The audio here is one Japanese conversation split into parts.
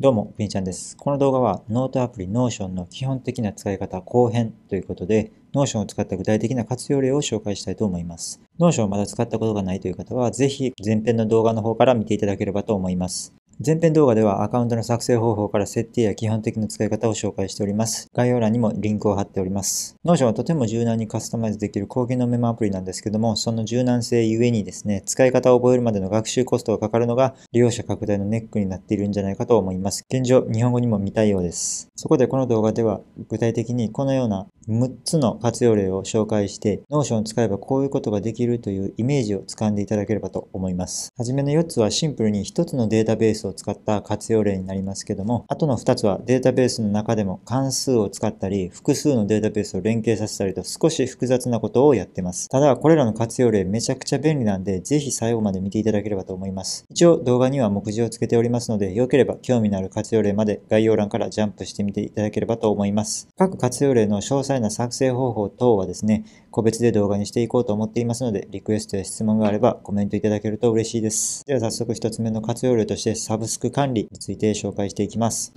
どうも、ピーちゃんです。この動画はノートアプリ Notion の基本的な使い方後編ということで、Notion を使った具体的な活用例を紹介したいと思います。Notion をまだ使ったことがないという方は、ぜひ前編の動画の方から見ていただければと思います。前編動画ではアカウントの作成方法から設定や基本的な使い方を紹介しております。概要欄にもリンクを貼っております。Notion はとても柔軟にカスタマイズできる高機のメモアプリなんですけども、その柔軟性ゆえにですね、使い方を覚えるまでの学習コストがかかるのが利用者拡大のネックになっているんじゃないかと思います。現状、日本語にもいようです。そこでこの動画では具体的にこのような6つの活用例を紹介して、Notion を使えばこういうことができるというイメージをつかんでいただければと思います。はじめの4つはシンプルに1つのデータベースを使った活用例になりますけども、あとの2つはデータベースの中でも関数を使ったり、複数のデータベースを連携させたりと少し複雑なことをやってます。ただ、これらの活用例めちゃくちゃ便利なんで、ぜひ最後まで見ていただければと思います。一応動画には目次をつけておりますので、良ければ興味のある活用例まで概要欄からジャンプしてみていただければと思います。各活用例の詳細らな作成方法等はですね、個別で動画にしていこうと思っていますので、リクエストや質問があればコメントいただけると嬉しいです。では早速1つ目の活用例として、サブスク管理について紹介していきます。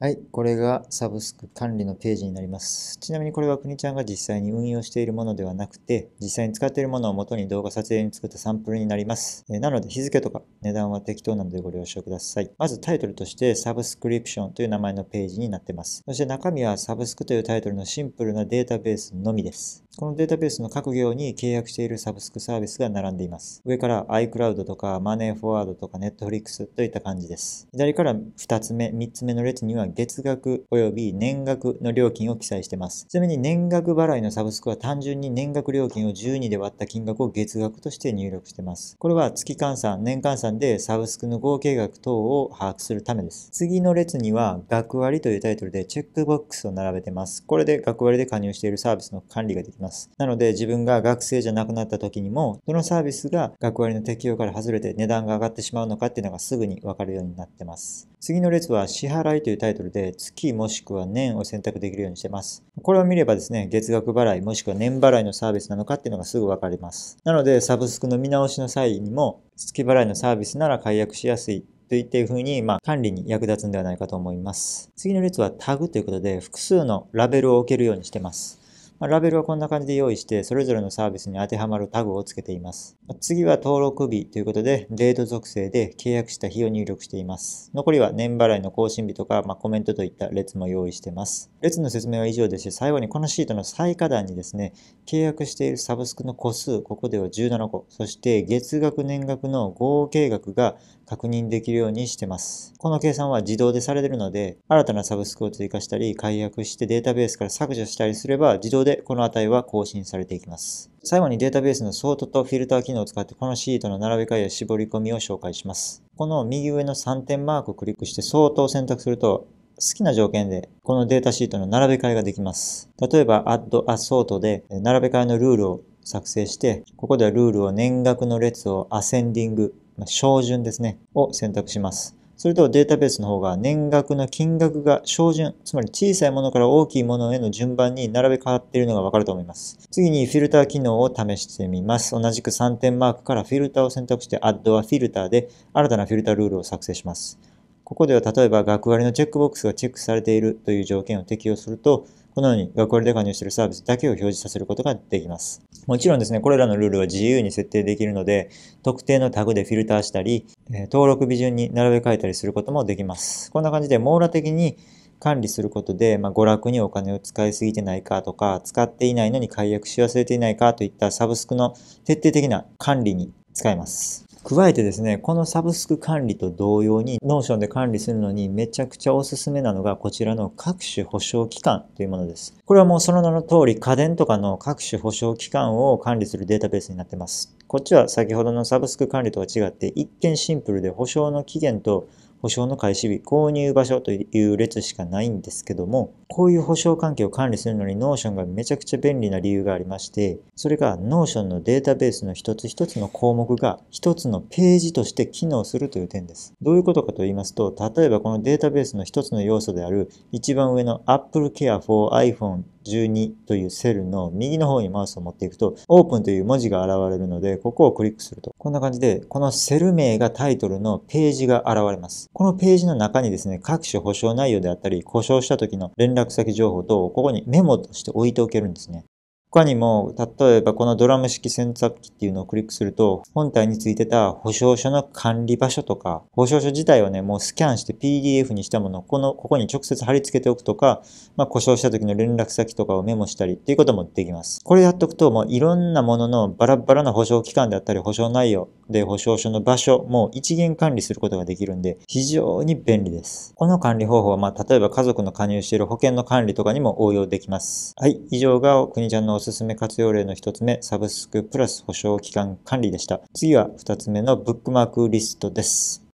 はい、これがサブスク管理のページになります。ちなみにこれはくにちゃんが実際に運用しているものではなくて、実際に使っているものを元に動画撮影に作ったサンプルになります。えなので日付とか値段は適当なのでご了承ください。まずタイトルとしてサブスクリプションという名前のページになってます。そして中身はサブスクというタイトルのシンプルなデータベースのみです。このデータベースの各行に契約しているサブスクサービスが並んでいます。上から iCloud とか MoneyForward とか Netflix といった感じです。左から2つ目、3つ目の列には月額及び年額の料金を記載しています。ちなみに年額払いのサブスクは単純に年額料金を12で割った金額を月額として入力しています。これは月換算、年換算でサブスクの合計額等を把握するためです。次の列には学割というタイトルでチェックボックスを並べてます。これで学割で加入しているサービスの管理ができます。ます。なので自分が学生じゃなくなった時にも、どのサービスが学割の適用から外れて値段が上がってしまうのかっていうのがすぐにわかるようになってます。次の列は支払いというタイトルで月もしくは年を選択できるようにしてます。これを見ればですね、月額払いもしくは年払いのサービスなのかっていうのがすぐわかります。なのでサブスクの見直しの際にも、月払いのサービスなら解約しやすいといったいうふうに、まあ、管理に役立つんではないかと思います。次の列はタグということで、複数のラベルを置けるようにしてます。まあ、ラベルはこんな感じで用意して、それぞれのサービスに当てはまるタグをつけています。次は登録日ということで、デート属性で契約した日を入力しています。残りは年払いの更新日とか、まあ、コメントといった列も用意してます。列の説明は以上でして、最後にこのシートの最下段にですね、契約しているサブスクの個数、ここでは17個、そして月額年額の合計額が確認できるようにしてます。この計算は自動でされてるので、新たなサブスクを追加したり、解約してデータベースから削除したりすれば、自動ででこの値は更新されていきます。最後にデータベースのソートとフィルター機能を使ってこのシートの並べ替えや絞り込みを紹介します。この右上の3点マークをクリックしてソートを選択すると好きな条件でこのデータシートの並べ替えができます。例えば Add a Sort で並べ替えのルールを作成して、ここではルールを年額の列をアセンディング、まあ、標準ですね、を選択します。それとデータベースの方が年額の金額が標準、つまり小さいものから大きいものへの順番に並べ替わっているのがわかると思います。次にフィルター機能を試してみます。同じく3点マークからフィルターを選択して Add はフィルターで新たなフィルタールールを作成します。ここでは例えば学割のチェックボックスがチェックされているという条件を適用すると、このように学割で加入しているサービスだけを表示させることができます。もちろんですね、これらのルールは自由に設定できるので、特定のタグでフィルターしたり、登録基準に並べ替えたりすることもできます。こんな感じで網羅的に管理することで、まあ、娯楽にお金を使いすぎてないかとか、使っていないのに解約し忘れていないかといったサブスクの徹底的な管理に使えます。加えてですね、このサブスク管理と同様に、ノーションで管理するのにめちゃくちゃおすすめなのが、こちらの各種保証機関というものです。これはもうその名の通り、家電とかの各種保証機関を管理するデータベースになってます。こっちは先ほどのサブスク管理とは違って、一見シンプルで保証の期限と保証の開始日、購入場所という列しかないんですけども、こういう保証関係を管理するのに Notion がめちゃくちゃ便利な理由がありまして、それが Notion のデータベースの一つ一つの項目が一つのページとして機能するという点です。どういうことかと言いますと、例えばこのデータベースの一つの要素である一番上の Apple Care for iPhone 12というセルの右の方にマウスを持っていくと、オープンという文字が現れるので、ここをクリックすると。こんな感じで、このセル名がタイトルのページが現れます。このページの中にですね、各種保証内容であったり、故障した時の連絡先情報等をここにメモとして置いておけるんですね。他にも、例えばこのドラム式洗濯機っていうのをクリックすると、本体についてた保証書の管理場所とか、保証書自体をね、もうスキャンして PDF にしたものをこの、ここに直接貼り付けておくとか、まあ故障した時の連絡先とかをメモしたりっていうこともできます。これやっとくと、もういろんなもののバラバラな保証期間であったり、保証内容、で、保証書の場所も一元管理することができるんで、非常に便利です。この管理方法は、まあ、例えば家族の加入している保険の管理とかにも応用できます。はい、以上が、国ちゃんのおすすめ活用例の一つ目、サブスクプラス保証期間管理でした。次は二つ目のブックマークリストです。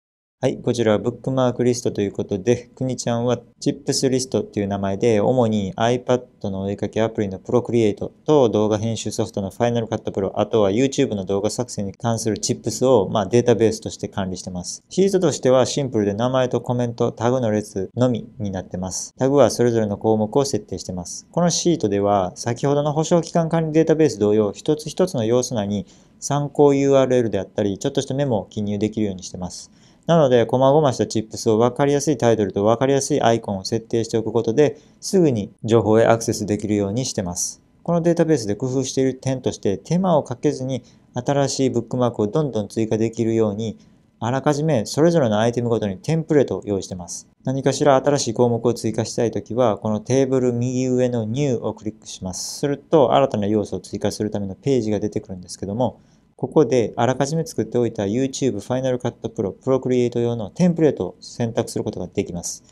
はい、こちらはブックマークリストということで、くにちゃんはチップスリストという名前で、主に iPad のお絵かきアプリの Procreate と動画編集ソフトの Final Cut Pro、あとは YouTube の動画作成に関するチップスを、まあ、データベースとして管理してます。シートとしてはシンプルで名前とコメント、タグの列のみになってます。タグはそれぞれの項目を設定してます。このシートでは、先ほどの保証期間管理データベース同様、一つ一つの要素内に参考 URL であったり、ちょっとしたメモを記入できるようにしてます。なので、細々したチップスを分かりやすいタイトルと分かりやすいアイコンを設定しておくことで、すぐに情報へアクセスできるようにしてます。このデータベースで工夫している点として、手間をかけずに新しいブックマークをどんどん追加できるように、あらかじめそれぞれのアイテムごとにテンプレートを用意してます。何かしら新しい項目を追加したいときは、このテーブル右上の New をクリックします。すると、新たな要素を追加するためのページが出てくるんですけども、ここであらかじめ作っておいた YouTube Final Cut Pro Procreate 用のテンプレートを選択することができます。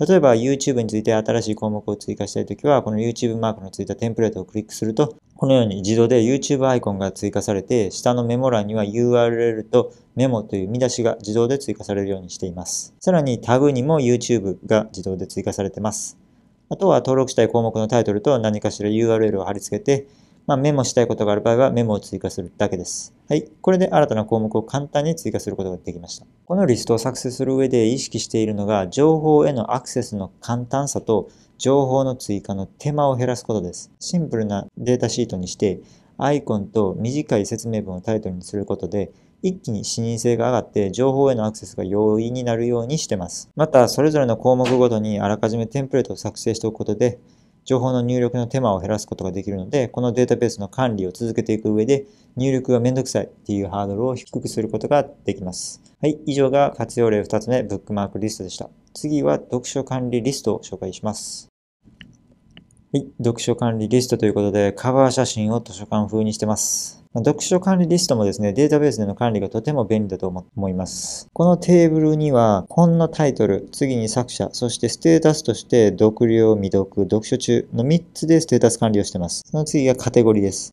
例えば YouTube について新しい項目を追加したいときは、この YouTube マークのついたテンプレートをクリックすると、このように自動で YouTube アイコンが追加されて、下のメモ欄には URL とメモという見出しが自動で追加されるようにしています。さらにタグにも YouTube が自動で追加されてます。あとは登録したい項目のタイトルと何かしら URL を貼り付けて、まあ、メモしたいことがある場合はメモを追加するだけです。はい。これで新たな項目を簡単に追加することができました。このリストを作成する上で意識しているのが、情報へのアクセスの簡単さと、情報の追加の手間を減らすことです。シンプルなデータシートにして、アイコンと短い説明文をタイトルにすることで、一気に視認性が上がって情報へのアクセスが容易になるようにしてます。また、それぞれの項目ごとにあらかじめテンプレートを作成しておくことで、情報の入力の手間を減らすことができるので、このデータベースの管理を続けていく上で、入力がめんどくさいっていうハードルを低くすることができます。はい、以上が活用例2つ目、ブックマークリストでした。次は読書管理リストを紹介します。はい、読書管理リストということで、カバー写真を図書館風にしてます。読書管理リストもですね、データベースでの管理がとても便利だと思います。このテーブルには、本のタイトル、次に作者、そしてステータスとして、読了、未読、読書中の3つでステータス管理をしています。その次がカテゴリーです。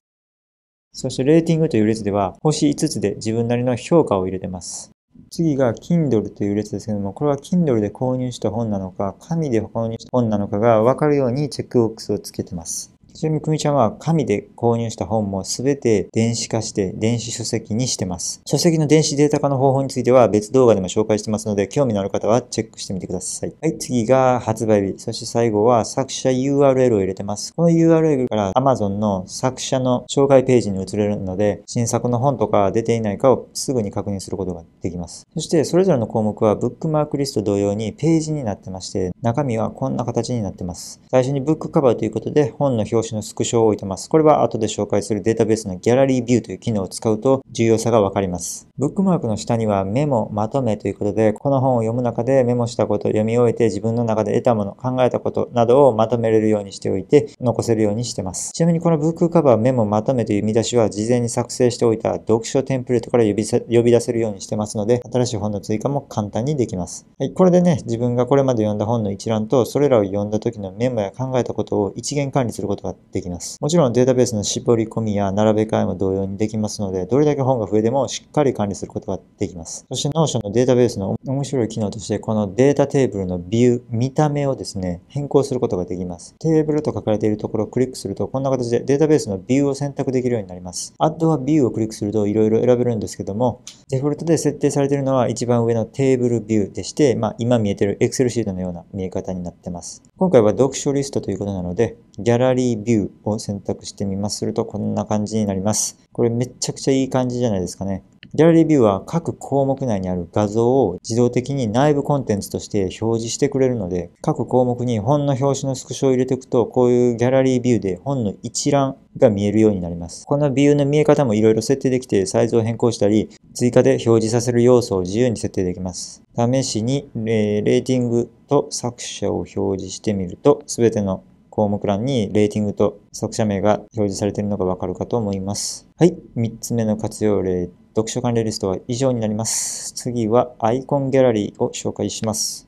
そして、レーティングという列では、星5つで自分なりの評価を入れています。次が Kindle という列ですけども、これは Kindle で購入した本なのか、紙で購入した本なのかが分かるようにチェックボックスをつけています。ちなみにくみちゃんは紙で購入した本もすべて電子化して電子書籍にしてます。書籍の電子データ化の方法については別動画でも紹介してますので、興味のある方はチェックしてみてください。はい、次が発売日。そして最後は作者 URL を入れてます。この URL から Amazon の作者の紹介ページに移れるので、新作の本とか出ていないかをすぐに確認することができます。そして、それぞれの項目はブックマークリスト同様にページになってまして、中身はこんな形になってます。最初にブックカバーということで、本の表紙のスクショを置いてます。これは後で紹介するデータベースのギャラリービューという機能を使うと重要さがわかります。ブックマークの下にはメモ、まとめということで、この本を読む中でメモしたこと、読み終えて自分の中で得たもの、考えたことなどをまとめれるようにしておいて、残せるようにしてます。ちなみにこのブックカバーメモまとめという見出しは事前に作成しておいた読書テンプレートから呼び呼び出せるようにしてますので、新しい本の追加も簡単にできます。はい、これでね、自分がこれまで読んだ本の一覧と、それらを読んだ時のメモや考えたことを一元管理することができます。もちろんデータベースの絞り込みや並べ替えも同様にできますので、どれだけ本が増えてもしっかり管理することができます。そして Notion のデータベースの面白い機能として、このデータテーブルのビュー、見た目をですね、変更することができます。テーブルと書かれているところをクリックすると、こんな形でデータベースのビューを選択できるようになります。アッドはビューをクリックするといろいろ選べるんですけども、デフォルトで設定されているのは一番上のテーブルビューでして、まあ、今見えている Excel シートのような見え方になってます。今回は読書リストということなので、ギャラリービューを選択してみます。するとこんな感じになります。これめちゃくちゃいい感じじゃないですかね。ギャラリービューは各項目内にある画像を自動的に内部コンテンツとして表示してくれるので、各項目に本の表紙のスクショを入れておくと、こういうギャラリービューで本の一覧が見えるようになります。このビューの見え方もいろいろ設定できて、サイズを変更したり、追加で表示させる要素を自由に設定できます。試しに、えー、レーティングと作者を表示してみると、全ての項目欄にレーティングと作者名が表示されているのがわかるかと思います。はい。3つ目の活用例、読書管理リストは以上になります。次はアイコンギャラリーを紹介します。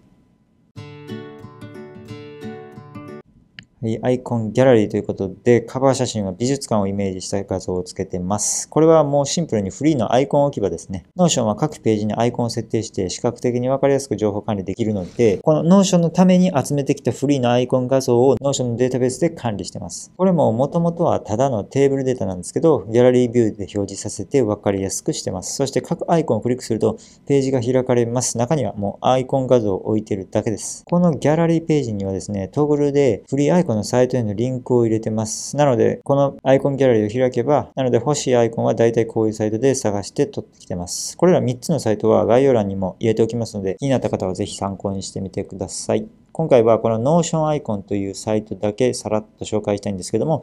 アイコンギャラリーということで、カバー写真は美術館をイメージした画像をつけてます。これはもうシンプルにフリーのアイコン置き場ですね。ノーションは各ページにアイコンを設定して視覚的にわかりやすく情報管理できるので、このノーションのために集めてきたフリーのアイコン画像をノーションのデータベースで管理してます。これも元々はただのテーブルデータなんですけど、ギャラリービューで表示させてわかりやすくしてます。そして各アイコンをクリックするとページが開かれます。中にはもうアイコン画像を置いてるだけです。このギャラリーページにはですね、トグルでフリーアイコンこのサイトへのリンクを入れてます。なので、このアイコンギャラリーを開けば、なので欲しいアイコンは大体こういうサイトで探して取ってきてます。これら3つのサイトは概要欄にも入れておきますので、気になった方はぜひ参考にしてみてください。今回はこの Notion アイコンというサイトだけさらっと紹介したいんですけども、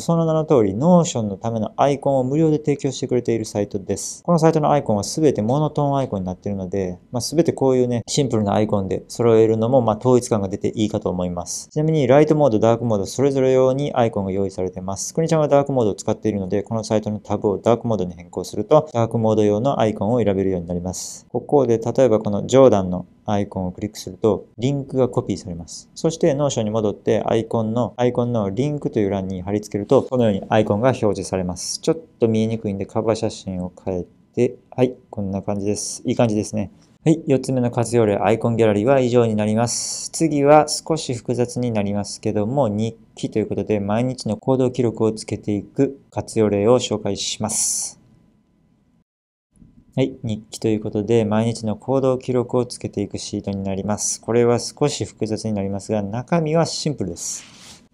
その名の通り Notion のためのアイコンを無料で提供してくれているサイトです。このサイトのアイコンは全てモノトーンアイコンになっているので、まあ、全てこういうね、シンプルなアイコンで揃えるのもま統一感が出ていいかと思います。ちなみにライトモード、ダークモード、それぞれ用にアイコンが用意されています。クにちゃんはダークモードを使っているので、このサイトのタブをダークモードに変更すると、ダークモード用のアイコンを選べるようになります。ここで例えばこのジョーダンのアイコンをクリックすると、リンクがコピーされます。そして、ノーションに戻って、アイコンの、アイコンのリンクという欄に貼り付けると、このようにアイコンが表示されます。ちょっと見えにくいんで、カバー写真を変えて、はい、こんな感じです。いい感じですね。はい。4つ目の活用例、アイコンギャラリーは以上になります。次は少し複雑になりますけども、日記ということで、毎日の行動記録をつけていく活用例を紹介します。はい、日記ということで、毎日の行動記録をつけていくシートになります。これは少し複雑になりますが、中身はシンプルです。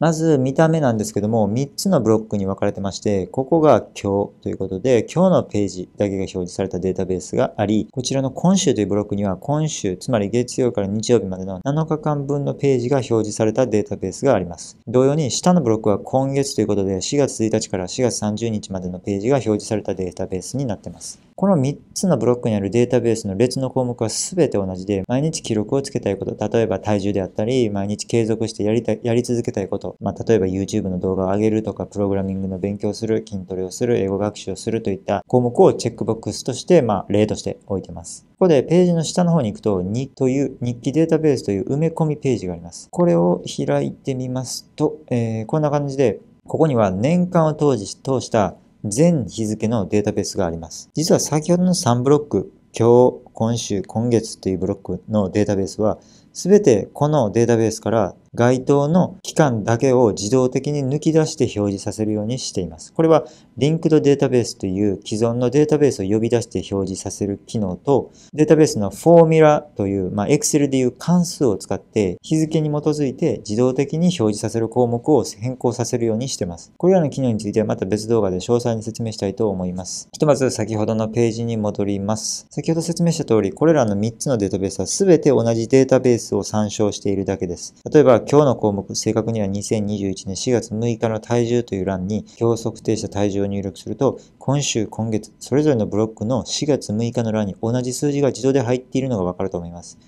まず、見た目なんですけども、3つのブロックに分かれてまして、ここが今日ということで、今日のページだけが表示されたデータベースがあり、こちらの今週というブロックには、今週、つまり月曜から日曜日までの7日間分のページが表示されたデータベースがあります。同様に、下のブロックは今月ということで、4月1日から4月30日までのページが表示されたデータベースになっています。この3つのブロックにあるデータベースの列の項目は全て同じで、毎日記録をつけたいこと、例えば体重であったり、毎日継続してやりたい、やり続けたいこと、まあ、例えば YouTube の動画を上げるとか、プログラミングの勉強をする、筋トレをする、英語学習をするといった項目をチェックボックスとして、まあ、例として置いてます。ここでページの下の方に行くと、2という日記データベースという埋め込みページがあります。これを開いてみますと、えー、こんな感じで、ここには年間を通じ通した全日付のデータベースがあります。実は先ほどの3ブロック、今日、今週、今月というブロックのデータベースは、すべてこのデータベースから該当の期間だけを自動的に抜き出して表示させるようにしています。これはリンクドデータベースという既存のデータベースを呼び出して表示させる機能と、データベースのフォーミュラという、まあ、Excel でいう関数を使って日付に基づいて自動的に表示させる項目を変更させるようにしています。これらの機能についてはまた別動画で詳細に説明したいと思います。ひとまず先ほどのページに戻ります。先ほど説明した通り、これらの3つのデータベースは全て同じデータベースを参照しているだけです。例えば、今日の項目、正確には2021年4月6日の体重という欄に、今日測定した体重を入力すると、今週、今月、それぞれのブロックの4月6日の欄に同じ数字が自動で入っているのがわかると思います。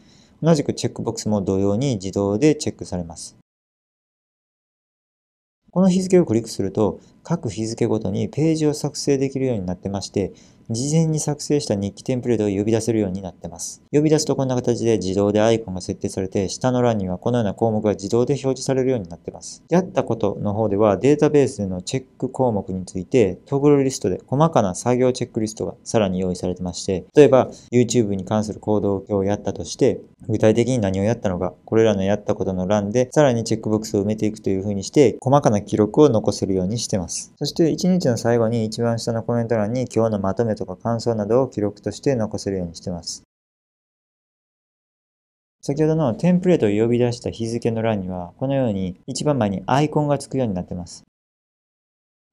同じくチェックボックスも同様に自動でチェックされます。この日付をクリックすると、各日付ごとにページを作成できるようになってまして、事前に作成した日記テンプレートを呼び出せるようになってます。呼び出すとこんな形で自動でアイコンが設定されて、下の欄にはこのような項目が自動で表示されるようになってます。やったことの方では、データベースのチェック項目について、トグルリストで細かな作業チェックリストがさらに用意されてまして、例えば YouTube に関する行動をやったとして、具体的に何をやったのか、これらのやったことの欄で、さらにチェックボックスを埋めていくというふうにして、細かな記録を残せるようにしてます。。そして1日の最後に一番下のコメント欄に今日のまとめとか感想などを記録として残せるようにしてます。先ほどのテンプレートを呼び出した日付の欄には、このように一番前にアイコンがつくようになってます。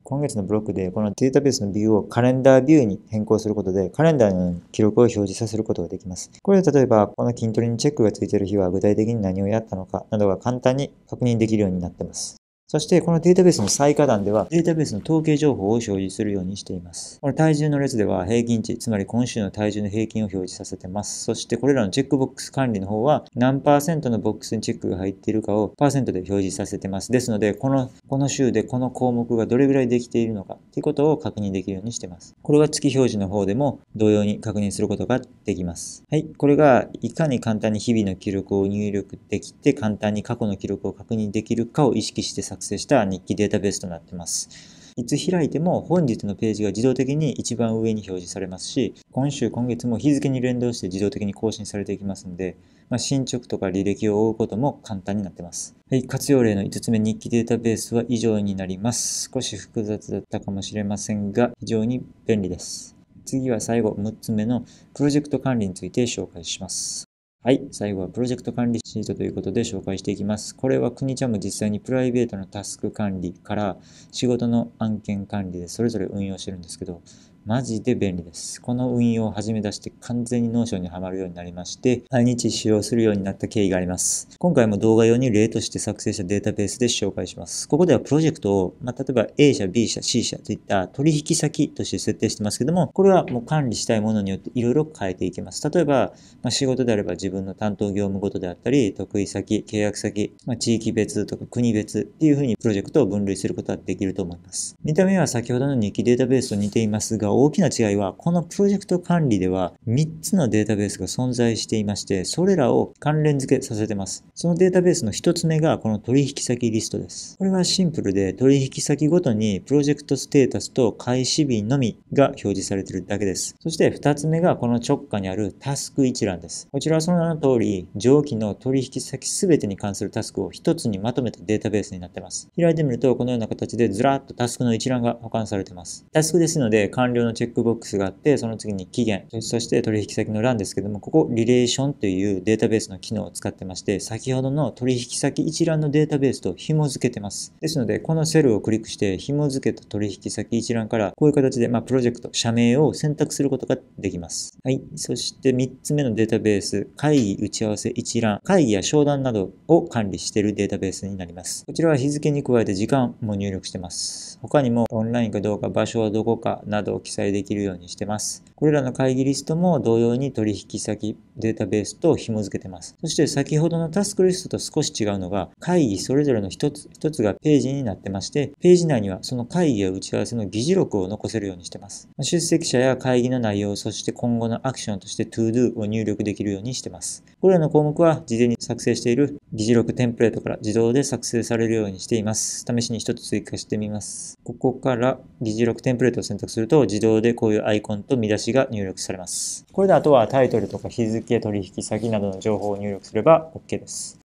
今月のブロックでこのデータベースのビューをカレンダービューに変更することでカレンダーの記録を表示させることができます。これで例えばこの筋トレにチェックがついている日は具体的に何をやったのかなどが簡単に確認できるようになってます。そして、このデータベースの最下段では、データベースの統計情報を表示するようにしています。この体重の列では平均値、つまり今週の体重の平均を表示させてます。そして、これらのチェックボックス管理の方は、何パーセントのボックスにチェックが入っているかをパーセントで表示させてます。ですので、この、この週でこの項目がどれぐらいできているのかということを確認できるようにしてます。これは月表示の方でも同様に確認することができます。はい。これがいかに簡単に日々の記録を入力できて、簡単に過去の記録を確認できるかを意識して作成した日記データベースとなってます。いつ開いても本日のページが自動的に一番上に表示されますし、今週今月も日付に連動して自動的に更新されていきますので、まあ、進捗とか履歴を追うことも簡単になってます。はい、活用例の5つ目日記データベースは以上になります。少し複雑だったかもしれませんが、非常に便利です。次は最後6つ目のプロジェクト管理について紹介します。はい。最後はプロジェクト管理シートということで紹介していきます。これは国ちゃんも実際にプライベートのタスク管理から仕事の案件管理でそれぞれ運用してるんですけど、マジで便利です。この運用を始め出して完全にノーションにはまるようになりまして、毎日使用するようになった経緯があります。今回も動画用に例として作成したデータベースで紹介します。ここではプロジェクトを、まあ、例えば A 社、B 社、C 社といった取引先として設定してますけども、これはもう管理したいものによっていろいろ変えていきます。例えば、まあ、仕事であれば自分の担当業務ごとであったり、得意先、契約先、まあ、地域別とか国別っていうふうにプロジェクトを分類することはできると思います。見た目は先ほどの日記データベースと似ていますが、大きな違いは、このプロジェクト管理では3つのデータベースが存在していまして、それらを関連付けさせてます。そのデータベースの1つ目がこの取引先リストです。これはシンプルで、取引先ごとにプロジェクトステータスと開始日のみが表示されているだけです。そして2つ目がこの直下にあるタスク一覧です。こちらはその名の通り、上記の取引先すべてに関するタスクを1つにまとめたデータベースになってます。開いてみると、このような形でずらっとタスクの一覧が保管されてます。タスクですので、完了のチェックボックスがあって、その次に期限、そして取引先の欄ですけども、ここ、リレーションというデータベースの機能を使ってまして、先ほどの取引先一覧のデータベースと紐付けてます。ですので、このセルをクリックして、紐付けた取引先一覧から、こういう形で、まあ、プロジェクト、社名を選択することができます。はい。そして3つ目のデータベース、会議打ち合わせ一覧、会議や商談などを管理しているデータベースになります。こちらは日付に加えて時間も入力してます。他にも、オンラインかどうか、場所はどこかなどを記記載できるようにしてます。これらの会議リストも同様に取引先データベースと紐付けてます。そして先ほどのタスクリストと少し違うのが、会議それぞれの一つ一つがページになってまして、ページ内にはその会議や打ち合わせの議事録を残せるようにしてます。出席者や会議の内容、そして今後のアクションとして todo を入力できるようにしてます。これらの項目は事前に作成している議事録テンプレートから自動で作成されるようにしています。試しに一つ追加してみます。ここから議事録テンプレートを選択すると自動でこういうアイコンと見出しが入力されます。これであとはタイトルとか日付、取引先などの情報を入力すれば OK です。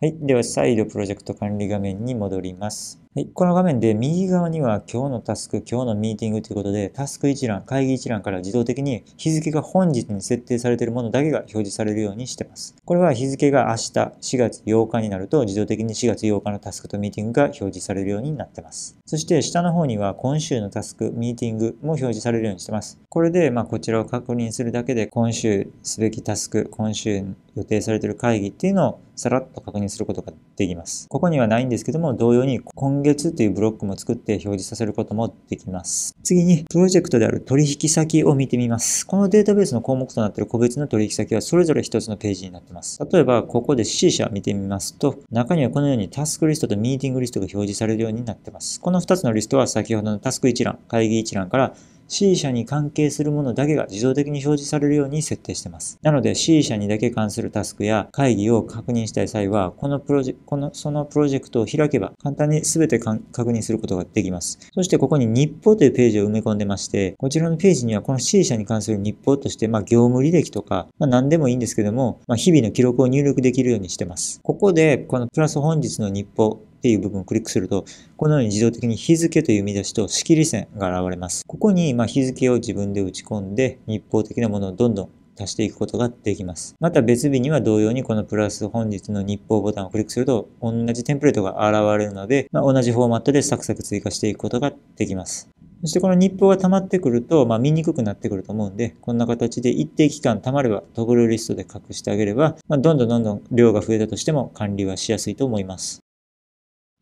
はい。では、再度プロジェクト管理画面に戻ります。はい、この画面で右側には今日のタスク、今日のミーティングということで、タスク一覧、会議一覧から自動的に日付が本日に設定されているものだけが表示されるようにしてます。これは日付が明日4月8日になると自動的に4月8日のタスクとミーティングが表示されるようになってます。そして下の方には今週のタスク、ミーティングも表示されるようにしてます。これで、まこちらを確認するだけで今週すべきタスク、今週予定されている会議っていうのをさらっと確認することができます。ここにはないんですけども、同様に今月というブロックも作って表示させることもできます。次に、プロジェクトである取引先を見てみます。このデータベースの項目となっている個別の取引先はそれぞれ1つのページになっています。例えば、ここで C 社見てみますと、中にはこのようにタスクリストとミーティングリストが表示されるようになっています。この2つのリストは先ほどのタスク一覧、会議一覧から C 社に関係するものだけが自動的に表示されるように設定してます。なので C 社にだけ関するタスクや会議を確認したい際は、このプロジェこの、そのプロジェクトを開けば簡単に全て確認することができます。そしてここに日報というページを埋め込んでまして、こちらのページにはこの C 社に関する日報として、まあ業務履歴とか、まあ何でもいいんですけども、まあ日々の記録を入力できるようにしてます。ここで、このプラス本日の日報っていう部分をクリックすると、このように自動的に日付という見出しと仕切り線が現れます。ここにま日付を自分で打ち込んで、日報的なものをどんどん足していくことができます。また別日には同様にこのプラス本日の日報ボタンをクリックすると同じテンプレートが現れるので、まあ、同じフォーマットでサクサク追加していくことができます。そしてこの日報が溜まってくると、まあ、見にくくなってくると思うんで、こんな形で一定期間溜まればトグルリストで隠してあげれば、まあ、どんどんどんどん量が増えたとしても管理はしやすいと思います。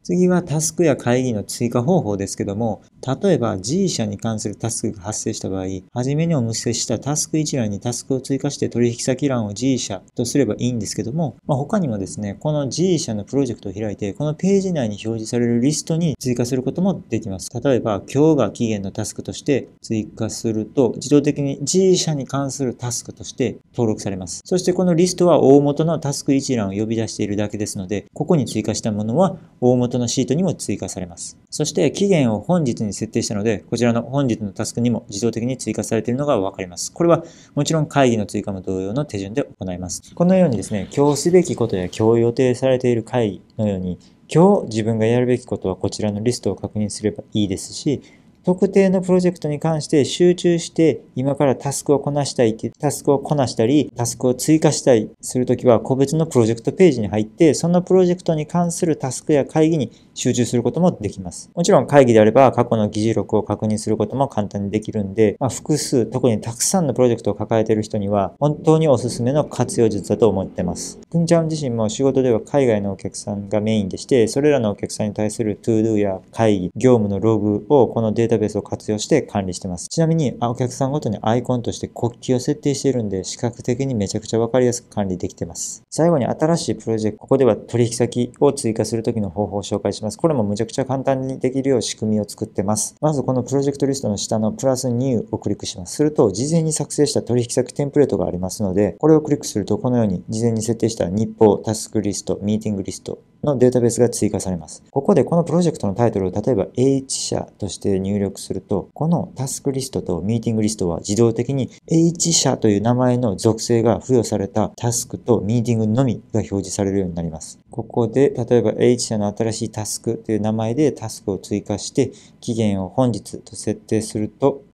次はタスクや会議の追加方法ですけども、例えば G 社に関するタスクが発生した場合、はじめにお見せしたタスク一覧にタスクを追加して取引先欄を G 社とすればいいんですけども、まあ、他にもですね、この G 社のプロジェクトを開いて、このページ内に表示されるリストに追加することもできます。例えば、今日が期限のタスクとして追加すると、自動的に G 社に関するタスクとして登録されます。そしてこのリストは大元のタスク一覧を呼び出しているだけですので、ここに追加したものは大元元のシートにも追加されます。そして期限を本日に設定したので、こちらの本日のタスクにも自動的に追加されているのがわかります。これはもちろん会議の追加も同様の手順で行います。このようにですね、今日すべきことや今日予定されている会議のように、今日自分がやるべきことはこちらのリストを確認すればいいですし、特定のプロジェクトに関して集中して今からタスクをこなしたいってタスクをこなしたりタスクを追加したりするときは個別のプロジェクトページに入ってそのプロジェクトに関するタスクや会議に集中することもできます。もちろん会議であれば過去の議事録を確認することも簡単にできるんで、まあ、複数特にたくさんのプロジェクトを抱えている人には本当におすすめの活用術だと思ってます。くんちゃん自身も仕事では海外のお客さんがメインでしてそれらのお客さんに対する todo や会議業務のログをこのデータータベースを活用して管理してます。ちなみに、お客さんごとにアイコンとして国旗を設定しているんで、視覚的にめちゃくちゃわかりやすく管理できてます。最後に新しいプロジェクト、ここでは取引先を追加するときの方法を紹介します。これもむちゃくちゃ簡単にできるよう仕組みを作ってます。まずこのプロジェクトリストの下のプラスニューをクリックします。すると、事前に作成した取引先テンプレートがありますので、これをクリックすると、このように事前に設定した日報、タスクリスト、ミーティングリスト、のデータベースが追加されます。ここでこのプロジェクトのタイトルを例えば H 社として入力すると、このタスクリストとミーティングリストは自動的に H 社という名前の属性が付与されたタスクとミーティングのみが表示されるようになります。ここで例えば H 社の新しいタスクという名前でタスクを追加して期限を本日と設定すると、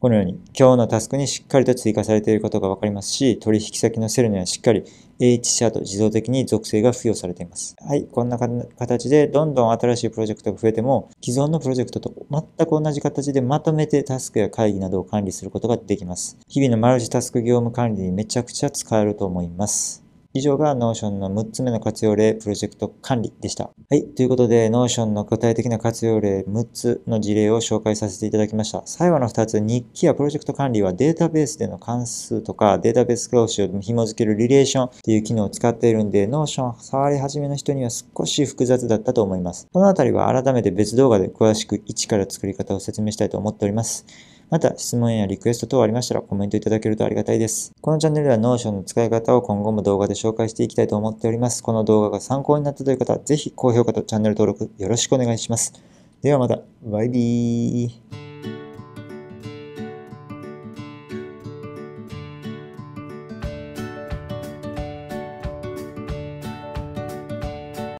このように、今日のタスクにしっかりと追加されていることがわかりますし、取引先のセルにはしっかり H 社と自動的に属性が付与されています。はい、こんな形でどんどん新しいプロジェクトが増えても、既存のプロジェクトと全く同じ形でまとめてタスクや会議などを管理することができます。日々のマルチタスク業務管理にめちゃくちゃ使えると思います。以上が Notion の6つ目の活用例、プロジェクト管理でした。はい。ということで、Notion の具体的な活用例6つの事例を紹介させていただきました。最後の2つ、日記やプロジェクト管理はデータベースでの関数とか、データベースク同士を紐付けるリレーションっていう機能を使っているんで、Notion 触り始めの人には少し複雑だったと思います。このあたりは改めて別動画で詳しく一から作り方を説明したいと思っております。また、質問やリクエスト等ありましたらコメントいただけるとありがたいです。このチャンネルでは Notion の使い方を今後も動画で紹介していきたいと思っております。この動画が参考になったという方は、ぜひ高評価とチャンネル登録よろしくお願いします。ではまた、バイビー。